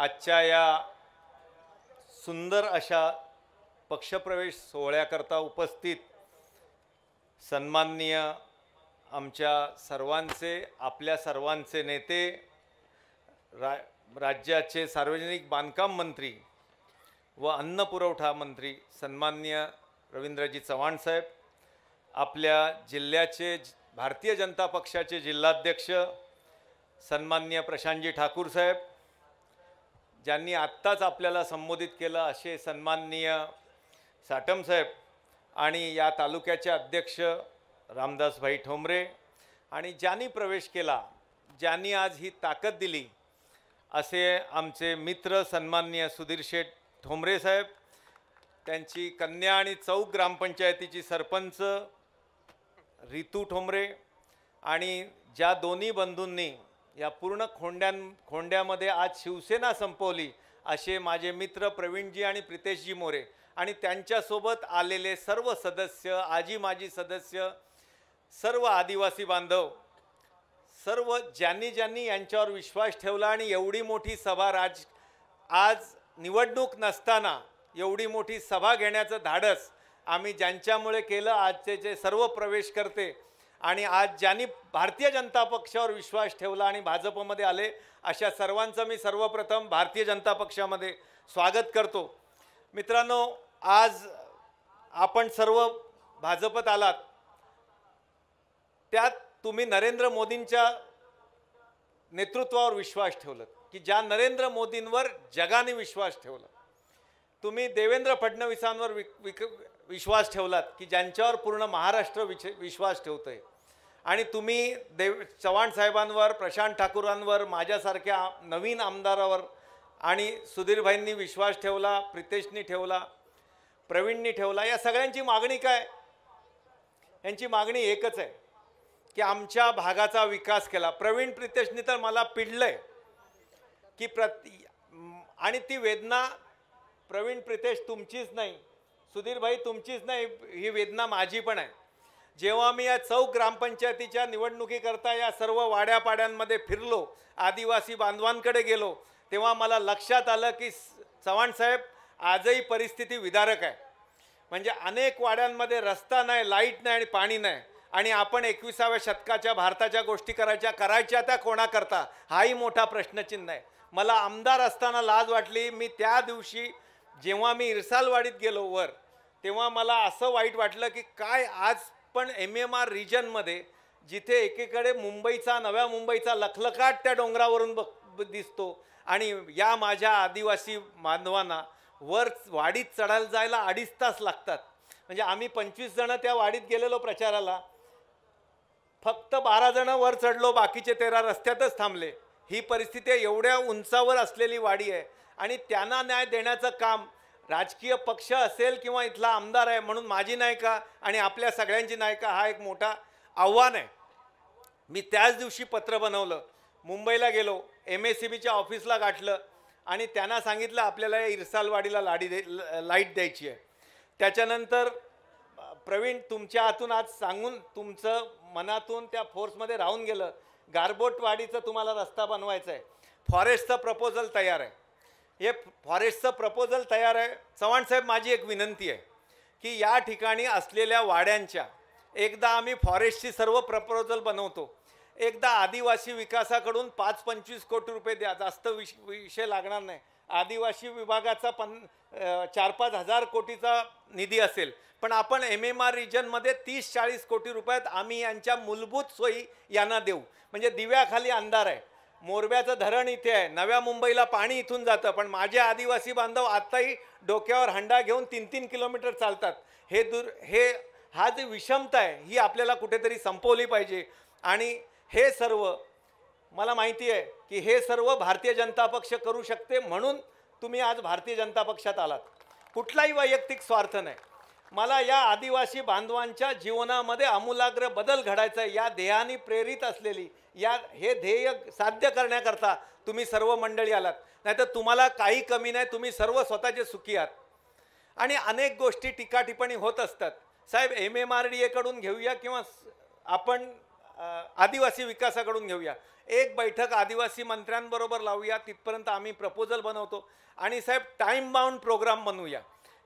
आजच्या या सुंदर अशा पक्षप्रवेश सोहळ्याकरता उपस्थित सन्माननीय आमच्या सर्वांचे आपल्या सर्वांचे नेते रा राज्याचे सार्वजनिक बांधकाम मंत्री व अन्न पुरवठा मंत्री सन्माननीय रवींद्रजी चव्हाण साहेब आपल्या जिल्ह्याचे भारतीय जनता पक्षाचे जिल्हाध्यक्ष सन्माननीय प्रशांतजी ठाकूर साहेब ज्यांनी आत्ताच आपल्याला संबोधित केलं असे सन्माननीय साटमसाहेब आणि या तालुक्याचे अध्यक्ष रामदासभाई ठोंबरे आणि ज्यांनी प्रवेश केला ज्यांनी आज ही ताकद दिली असे आमचे मित्र सन्माननीय सुधीर शेठ ठोंबरे साहेब त्यांची कन्या आणि चौक ग्रामपंचायतीची सरपंच रितू ठोंबरे आणि ज्या दोन्ही बंधूंनी या पूर्ण खोंड्यां खोंड्यामध्ये आज शिवसेना संपवली असे माझे मित्र प्रवीणजी आणि प्रितेशजी मोरे आणि त्यांच्यासोबत आलेले सर्व सदस्य आजी माजी सदस्य सर्व आदिवासी बांधव सर्व ज्यांनी ज्यांनी यांच्यावर विश्वास ठेवला आणि एवढी मोठी सभा राज आज निवडणूक नसताना एवढी मोठी सभा घेण्याचं धाडस आम्ही ज्यांच्यामुळे केलं आजचे जे सर्व प्रवेश करते आणि आज ज्यांनी भारतीय जनता पक्षावर विश्वास ठेवला आणि भाजपमध्ये आले अशा सर्वांचं मी सर्वप्रथम भारतीय जनता पक्षामध्ये स्वागत करतो मित्रांनो आज आपण सर्व भाजपत आलात त्यात तुम्ही नरेंद्र मोदींच्या नेतृत्वावर विश्वास ठेवलं की ज्या नरेंद्र मोदींवर जगाने विश्वास ठेवला तुम्ही देवेंद्र फडणवीसांवर विक विश्वास ठेवलात की ज्यांच्यावर पूर्ण महाराष्ट्र विश्वास ठेवतं आहे आणि तुम्ही देव चव्हाण साहेबांवर प्रशांत ठाकूरांवर माझ्यासारख्या नवीन आमदारावर आणि सुधीरभाईंनी विश्वास ठेवला प्रितेशनी ठेवला प्रवीणनी ठेवला या सगळ्यांची मागणी काय यांची मागणी एकच आहे की आमच्या भागाचा विकास केला प्रवीण प्रितेशनी तर मला पिडलं आहे की प्र आणि ती वेदना प्रवीण प्रितेश तुमचीच नाही सुधीरभाई तुमचीच नाही ही वेदना माझी पण आहे जेव्हा मी या चौक ग्रामपंचायतीच्या निवडणुकीकरता या सर्व वाड्यापाड्यांमध्ये फिरलो आदिवासी बांधवांकडे गेलो तेव्हा मला लक्षात आलं की चव्हाणसाहेब आजही परिस्थिती विदारक आहे म्हणजे अनेक वाड्यांमध्ये रस्ता नाही लाईट नाही आणि पाणी नाही आणि आपण एकविसाव्या शतकाच्या भारताच्या गोष्टी करायच्या करायच्या त्या कोणाकरता हाही मोठा प्रश्नचिन्ह आहे मला आमदार असताना लाज वाटली मी त्या दिवशी जेव्हा मी इरसालवाडीत गेलो वर तेव्हा मला असं वाईट वाटलं की काय आज पण एम एम आर रिजनमध्ये जिथे एकीकडे मुंबईचा नव्या मुंबईचा लखलखाट त्या डोंगरावरून बघ दिसतो आणि या माझ्या आदिवासी बांधवांना वर वाडीत चढायला जायला अडीच तास लागतात म्हणजे आम्ही पंचवीस जणं त्या वाडीत गेलेलो प्रचाराला फक्त बारा जणं वर चढलो बाकीचे तेरा रस्त्यातच थांबले ही परिस्थिती एवढ्या उंचावर असलेली वाडी आहे आणि त्यांना न्याय देण्याचं काम राजकीय पक्ष असेल किंवा इथला आमदार आहे म्हणून माझी नायिका आणि आपल्या सगळ्यांची नायका हा एक मोठा आव्हान आहे मी त्याच दिवशी पत्र बनवलं मुंबईला गेलो एम एस सी बीच्या ऑफिसला गाठलं आणि त्यांना सांगितलं आपल्याला या इरसालवाडीला लाडी दे लाईट द्यायची आहे त्याच्यानंतर प्रवीण तुमच्या हातून आज सांगून तुमचं मनातून त्या फोर्समध्ये राहून गेलं गारबोटवाडीचा तुम्हाला रस्ता बनवायचा आहे फॉरेस्टचं प्रपोजल तयार आहे हे फॉरेस्टचं प्रपोजल तयार आहे चव्हाणसाहेब माझी एक विनंती आहे की या ठिकाणी असलेल्या वाड्यांच्या एकदा आम्ही फॉरेस्टची सर्व प्रपोजल बनवतो एकदा आदिवासी विकासाकडून पाच पंचवीस कोटी रुपये द्या जास्त विष विषय लागणार नाही आदिवासी विभागाचा पन चार पाच हजार कोटीचा निधी असेल पण आपण एम एम आर रिजनमध्ये तीस चाळीस कोटी रुपयात आम्ही यांच्या मूलभूत सोयी यांना देऊ म्हणजे दिव्याखाली अंधार आहे मोरब्याचं धरण इथे आहे नव्या मुंबईला पाणी इथून जातं पण माझे आदिवासी बांधव आत्ताही डोक्यावर हंडा घेऊन तीन तीन किलोमीटर चालतात हे दूर हे हा जी विषमता आहे ही आपल्याला कुठेतरी संपवली पाहिजे आणि हे सर्व मला माहिती आहे की हे सर्व भारतीय जनता पक्ष करू शकते म्हणून तुम्ही आज भारतीय जनता पक्षात आलात कुठलाही वैयक्तिक स्वार्थ नाही मला या आदिवासी बांधवांच्या जीवनामध्ये आमूलाग्र बदल घडायचा या ध्येयाने प्रेरित असलेली या हे ध्येय साध्य करण्याकरता तुम्ही सर्व मंडळी आलात नाहीतर तुम्हाला काही कमी नाही तुम्ही सर्व स्वतःचे सुखी आहात आणि अनेक गोष्टी टीका होत असतात साहेब एम एम आर डी एकडून घेऊया किंवा आपण आदिवासी विकासाकडून घेऊया एक बैठक आदिवासी मंत्र्यांबरोबर लावूया तिथपर्यंत आम्ही प्रपोजल बनवतो आणि साहेब टाईम बाउंड प्रोग्राम बनवूया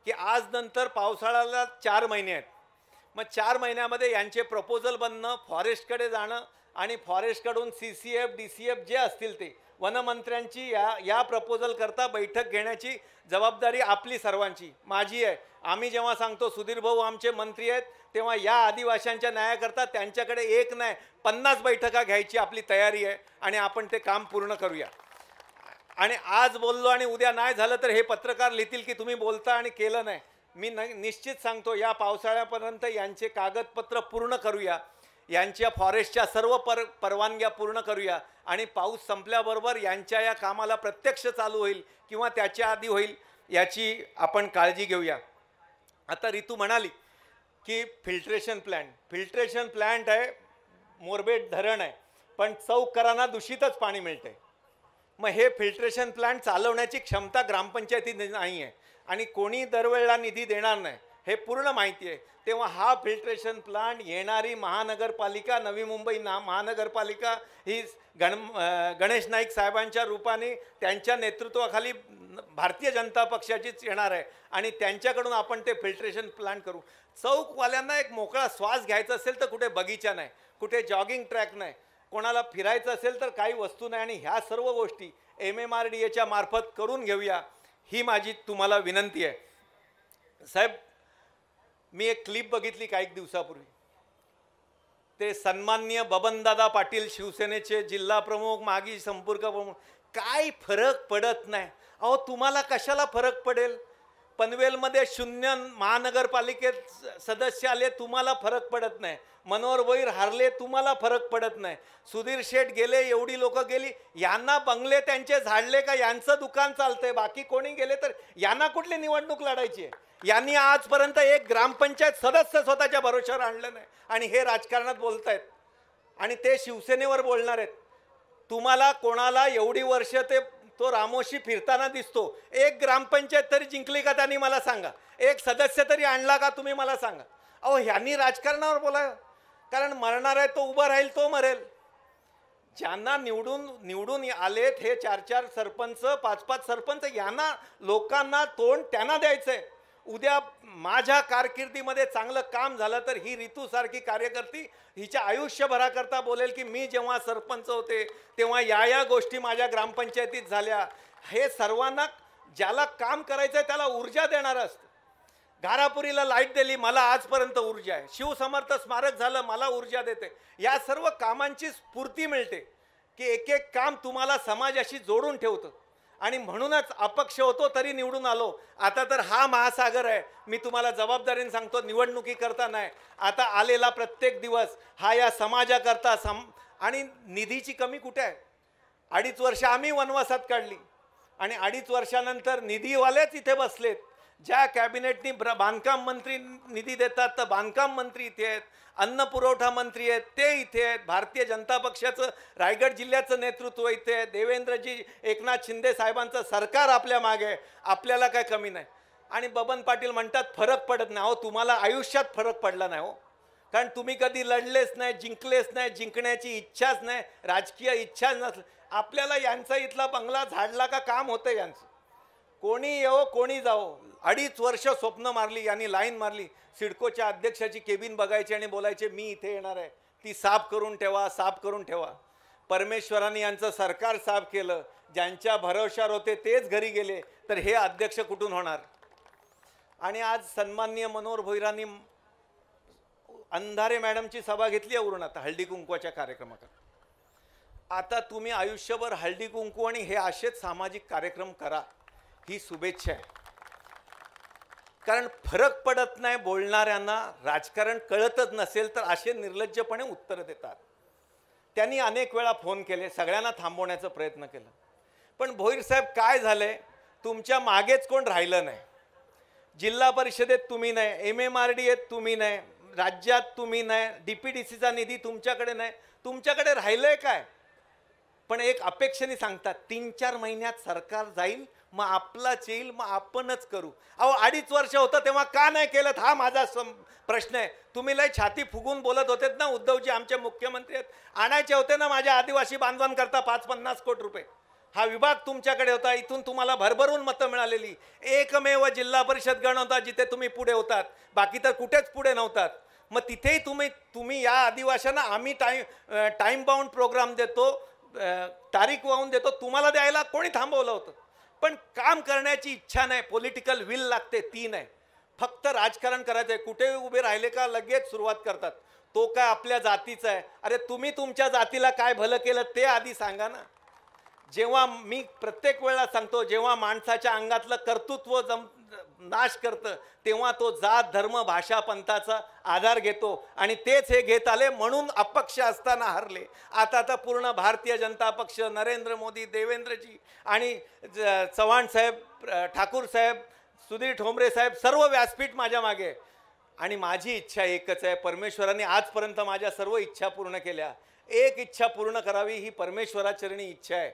की आज नंतर पावसाळ्याला चार महिने आहेत मग चार महिन्यामध्ये यांचे प्रपोजल बनणं फॉरेस्टकडे जाणं आणि फॉरेस्टकडून C C F D C F जे असतील ते वनमंत्र्यांची या या प्रपोजलकरता बैठक घेण्याची जबाबदारी आपली सर्वांची माझी आहे आम्ही जेव्हा सांगतो सुधीर भाऊ आमचे मंत्री आहेत तेव्हा या आदिवाशांच्या न्यायाकरता त्यांच्याकडे एक नाही पन्नास बैठका घ्यायची आपली तयारी आहे आणि आपण ते काम पूर्ण करूया आणि आज बोललो आणि उद्या नाही झालं तर हे पत्रकार लिहितील की तुम्ही बोलता आणि केलं नाही मी न निश्चित सांगतो या पावसाळ्यापर्यंत यांचे कागदपत्र पूर्ण करूया यांच्या फॉरेस्टच्या सर्व पर परवानग्या पूर्ण करूया आणि पाऊस संपल्याबरोबर यांच्या या कामाला प्रत्यक्ष चालू होईल किंवा त्याच्या आधी होईल याची आपण काळजी घेऊया आता रितू म्हणाली की फिल्ट्रेशन प्लॅन्ट फिल्ट्रेशन प्लॅन्ट आहे मोरबेट धरण आहे पण चौक दूषितच पाणी मिळते मग हे फिल्ट्रेशन प्लांट चालवण्याची क्षमता ग्रामपंचायती नाही आहे आणि कोणी दरवेळेला निधी देणार नाही हे पूर्ण माहिती आहे तेव्हा हा फिल्ट्रेशन प्लांट येणारी महानगरपालिका नवी मुंबई ना महानगरपालिका ही गण गणेश नाईक साहेबांच्या रूपाने त्यांच्या नेतृत्वाखाली भारतीय जनता पक्षाचीच येणार आहे आणि त्यांच्याकडून आपण ते फिल्ट्रेशन प्लांट करू चौकवाल्यांना एक मोकळा श्वास घ्यायचा असेल तर कुठे बगीचा नाही कुठे जॉगिंग ट्रॅक नाही कोणाला फिरायचं असेल तर काही वस्तू नाही आणि ह्या सर्व गोष्टी एम एम आर डी एच्या मार्फत करून घेऊया ही माझी तुम्हाला विनंती आहे साहेब मी एक क्लिप बघितली काही दिवसापूर्वी ते सन्माननीय बबनदादा पाटील शिवसेनेचे जिल्हा प्रमुख मागी संपर्क प्रमुख काय फरक पडत नाही अहो तुम्हाला कशाला फरक पडेल पनवेलमध्ये शून्य महानगरपालिकेत सदस्य आले तुम्हाला फरक पडत नाही मनोहर वैर हारले तुम्हाला फरक पडत नाही सुधीर शेठ गेले एवढी लोक गेली यांना बंगले त्यांचे झाडले का यांचं दुकान चालतंय बाकी कोणी गेले तर यांना कुठली निवडणूक लढायची यांनी आजपर्यंत एक ग्रामपंचायत सदस्य स्वतःच्या भरोश्यावर आणलं नाही आणि हे राजकारणात बोलत आहेत आणि ते शिवसेनेवर बोलणार आहेत तुम्हाला कोणाला एवढी वर्ष ते तो रामोशी फिरताना दिसतो एक ग्रामपंचायत तरी जिंकली का त्यांनी मला सांगा एक सदस्य तरी आणला का तुम्ही मला सांगा अहो ह्यांनी राजकारणावर बोला कारण मरणार आहे तो उभा राहील तो मरेल ज्यांना निवडून निवडून आलेत हे चार चार सरपंच पाच पाच सरपंच यांना लोकांना तोंड त्यांना द्यायचं आहे उद्या माझ्या कारकिर्दीमध्ये चांगलं काम झालं तर ही ऋतूसारखी कार्यकर्ती हिच्या आयुष्यभराकरता बोलेल की मी जेव्हा सरपंच होते तेव्हा या या गोष्टी माझ्या ग्रामपंचायतीत झाल्या हे सर्वांना ज्याला काम करायचं आहे त्याला ऊर्जा देणारं असतं घारापुरीला लाईट दिली मला आजपर्यंत ऊर्जा आहे शिवसमर्थ स्मारक झालं मला ऊर्जा देते या सर्व कामांची स्फूर्ती मिळते की एक एक काम तुम्हाला समाजाशी जोडून ठेवतं आणि म्हणूनच अपक्ष होतो तरी निवडून आलो आता तर हा महासागर आहे मी तुम्हाला जबाबदारीने सांगतो निवडणुकी करता नाही आता आलेला प्रत्येक दिवस हा या समाजाकरता सम आणि निधीची कमी कुठे आहे अडीच वर्ष आम्ही वनवासात काढली आणि अडीच वर्षानंतर निधीवालेच इथे बसलेत ज्या कॅबिनेटनी बांधकाम मंत्री निधी देतात तर बांधकाम मंत्री इथे आहेत अन्न पुरवठा मंत्री आहेत ते इथे आहेत भारतीय जनता पक्षाचं रायगड जिल्ह्याचं नेतृत्व इथे आहे देवेंद्रजी एकनाथ शिंदे साहेबांचं सरकार आपल्या मागे आपल्याला काय कमी नाही आणि बबन पाटील म्हणतात फरक पडत नाही हो तुम्हाला आयुष्यात फरक पडला नाही हो कारण तुम्ही कधी लढलेच नाही जिंकलेच नाही जिंकण्याची इच्छाच नाही राजकीय इच्छाच नसली आपल्याला यांचा इथला बंगला झाडला का काम होतं यांचं कोणी येवो कोणी जावो अडीच वर्ष स्वप्न मारली यांनी लाईन मारली सिडकोच्या अध्यक्षाची केबिन बघायची आणि बोलायचे मी इथे येणार आहे ती साफ करून ठेवा साफ करून ठेवा परमेश्वराने यांचं सरकार साफ केलं ज्यांच्या भरोशावर होते तेच घरी गेले तर हे अध्यक्ष कुठून होणार आणि आज सन्माननीय मनोहर भोईरांनी अंधारे मॅडमची सभा घेतली आहे आता हळदी कुंकवाच्या कार्यक्रमाकडे आता तुम्ही आयुष्यभर हळदी कुंकू आणि हे असेच सामाजिक कार्यक्रम करा ही शुभेच्छा आहे कारण फरक पडत नाही बोलणाऱ्यांना राजकारण कळतच नसेल तर असे निर्लज्जपणे उत्तरं देतात त्यांनी अनेक वेळा फोन केले सगळ्यांना थांबवण्याचा प्रयत्न केला पण भोईर साहेब काय झाले तुमच्या मागेच कोण राहिलं नाही जिल्हा परिषदेत तुम्ही नाही एम एम आर डी आहेत तुम्ही नाही राज्यात तुम्ही नाही डी पी डी सीचा निधी तुमच्याकडे नाही तुमच्याकडे राहिलं आहे काय पण एक अपेक्षेने सांगतात तीन चार महिन्यात सरकार जाईल मग आपलाच येईल मग आपणच करू अहो अडीच वर्ष होतं तेव्हा का नाही केलं हा माझा प्रश्न आहे तुम्ही लय छाती फुगून बोलत होते ना उद्धवजी आमचे मुख्यमंत्री आहेत आणायचे होते ना माझ्या आदिवासी बांधवांकरता पाच पन्नास कोटी रुपये हा विभाग तुमच्याकडे होता इथून तुम्हाला भरभरून मतं मिळालेली एकमेव जिल्हा परिषद गण होता जिथे तुम्ही पुढे होतात बाकी तर कुठेच पुढे नव्हतात मग तिथेही तुम्ही तुम्ही या आदिवाशांना आम्ही टाईम टाईम बाउंड प्रोग्राम देतो तारीख वाहून देतो तुम्हाला द्यायला कोणी थांबवलं होतं पण काम करण्याची इच्छा नाही पॉलिटिकल विल लागते ती नाही फक्त राजकारण करायचं आहे कुठे उभे राहिले का लगेच सुरुवात करतात तो काय आपल्या जातीचा आहे अरे तुम्ही तुमच्या जातीला काय भलं केलं ते आधी सांगा ना जेव्हा मी प्रत्येक वेळेला सांगतो जेव्हा माणसाच्या अंगातलं कर्तृत्व जम नाश करतं तेव्हा तो जात धर्म भाषा पंथाचा आधार घेतो आणि तेच हे घेत आले म्हणून अपक्ष असताना हरले आता आता पूर्ण भारतीय जनता पक्ष नरेंद्र मोदी देवेंद्रजी आणि चव्हाण साहेब ठाकूर साहेब सुधीर ठोंबरे साहेब सर्व व्यासपीठ माझ्या मागे आणि माझी इच्छा एकच आहे परमेश्वराने आजपर्यंत माझ्या सर्व इच्छा पूर्ण केल्या एक इच्छा पूर्ण करावी ही परमेश्वराचरणी इच्छा आहे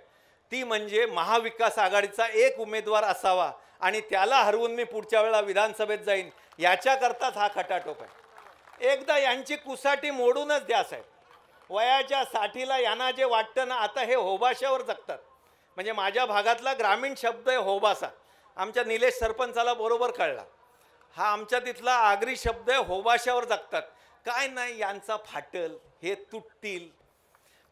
ती म्हणजे महाविकास आघाडीचा एक उमेदवार असावा आणि त्याला हरवून मी पुढच्या वेळेला विधानसभेत जाईन याच्याकरताच हा खटाटोप आहे एकदा यांची कुसाटी मोडूनच द्या साहेब वयाच्या साठीला यांना जे वाटतं ना आता हे होबाशावर जगतात म्हणजे माझ्या भागातला ग्रामीण शब्द आहे होबासा आमच्या निलेश सरपंचाला बरोबर कळला हा आमच्या तिथला आगरी शब्द आहे होबाशावर जगतात काय नाही यांचा फाटल हे तुटतील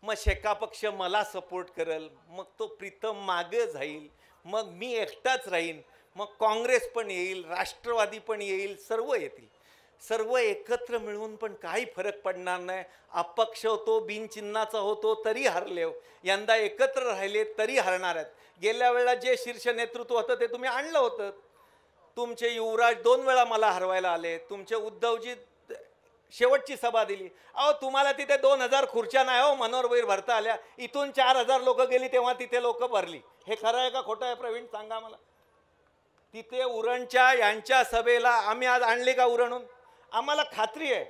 मग शेका पक्ष मला सपोर्ट करेल मग तो प्रीतम मागे जाईल मग मी एकटाच राहीन मग काँग्रेस पण येईल राष्ट्रवादी पण येईल सर्व येतील सर्व एकत्र मिळून पण काही फरक पडणार नाही अपक्ष होतो बिनचिन्हाचा होतो तरी हरलेव यंदा एकत्र राहिले तरी हरणार आहेत गेल्या वेळेला जे शीर्ष नेतृत्व होतं ते तुम्ही आणलं होतं तुमचे युवराज दोन वेळा मला हरवायला आले तुमचे उद्धवजी शेवटची सभा दिली अहो तुम्हाला तिथे दोन हजार खुर्च्या नाही हो मनोहर बैर भरता आल्या इथून चार हजार लोक गेली तेव्हा तिथे लोक भरली हे खरं आहे का खोटं आहे प्रवीण सांगा मला तिथे उरणच्या यांच्या सभेला आम्ही आज आणले का उरणून आम्हाला खात्री आहे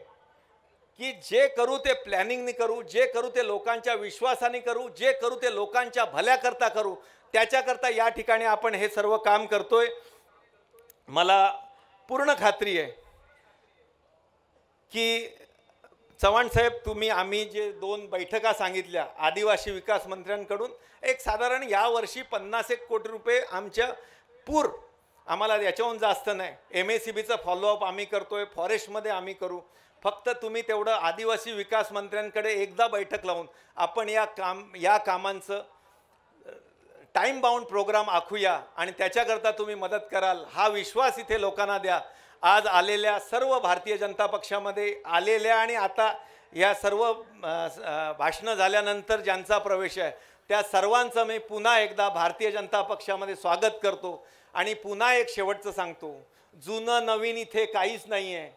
की जे करू ते प्लॅनिंगनी करू जे करू ते लोकांच्या विश्वासाने करू जे करू ते लोकांच्या भल्याकरता करू त्याच्याकरता या ठिकाणी आपण हे सर्व काम करतोय मला पूर्ण खात्री आहे की चव्हाण साहेब तुम्ही आम्ही जे दोन बैठका सांगितल्या आदिवासी विकास मंत्र्यांकडून एक साधारण यावर्षी पन्नास एक कोटी रुपये आमच्या पूर आम्हाला याच्याहून जास्त नाही एम एस सी बीचा फॉलोअप आम्ही करतो आहे फॉरेस्टमध्ये आम्ही करू फक्त तुम्ही तेवढं आदिवासी विकास मंत्र्यांकडे एकदा बैठक लावून आपण या काम या कामांचं टाईम बाउंड प्रोग्राम आखूया आणि त्याच्याकरता तुम्ही मदत कराल हा विश्वास इथे लोकांना द्या आज आलेल्या सर्व भारतीय जनता पक्षामध्ये आलेल्या आणि आता या सर्व भाषणं झाल्यानंतर ज्यांचा प्रवेश आहे त्या सर्वांचं मी पुन्हा एकदा भारतीय जनता पक्षामध्ये स्वागत करतो आणि पुन्हा एक शेवटचं सांगतो जुनं नवीन इथे काहीच नाही आहे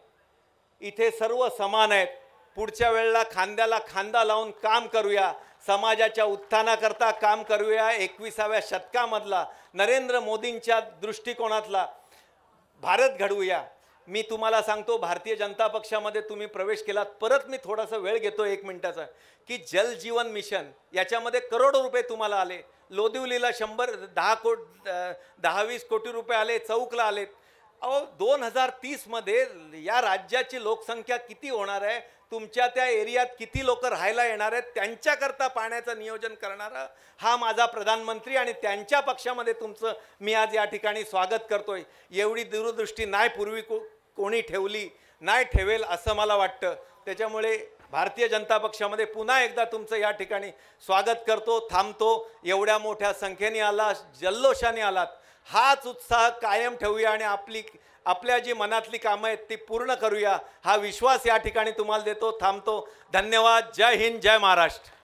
इथे सर्व समान आहेत पुढच्या वेळेला खांद्याला खांदा लावून काम करूया समाजाच्या उत्थानाकरता काम करूया एकविसाव्या शतकामधला नरेंद्र मोदींच्या दृष्टिकोनातला भारत घडवूया मी तुम्हाला सांगतो भारतीय जनता पक्षामध्ये तुम्ही प्रवेश केलात परत मी थोडासा वेळ घेतो एक मिनिटाचा की जल जीवन मिशन याच्यामध्ये करोडो रुपये तुम्हाला आले लोदिवलीला शंभर दहा कोट दहावीस कोटी रुपये आले चौकला आलेत अहो दोन हजार तीसमध्ये या राज्याची लोकसंख्या किती होणार आहे तुमच्या त्या एरियात किती लोक राहायला येणार आहेत त्यांच्याकरता पाण्याचं नियोजन करणारा हा माझा प्रधानमंत्री आणि त्यांच्या पक्षामध्ये तुमचं मी आज या ठिकाणी स्वागत करतोय एवढी दूरदृष्टी नाही पूर्वी को कोणी ठेवली नाही ठेवेल असं मला वाटतं त्याच्यामुळे भारतीय जनता पक्षामध्ये पुन्हा एकदा तुमचं या ठिकाणी स्वागत करतो थांबतो एवढ्या मोठ्या संख्येने आला जल्लोषाने आलात हाच उत्साह कायम ठेवूया आणि आपली आपल्या जी मनातली कामं आहेत ती पूर्ण करूया हा विश्वास या ठिकाणी तुम्हाला देतो थांबतो धन्यवाद जय हिंद जय महाराष्ट्र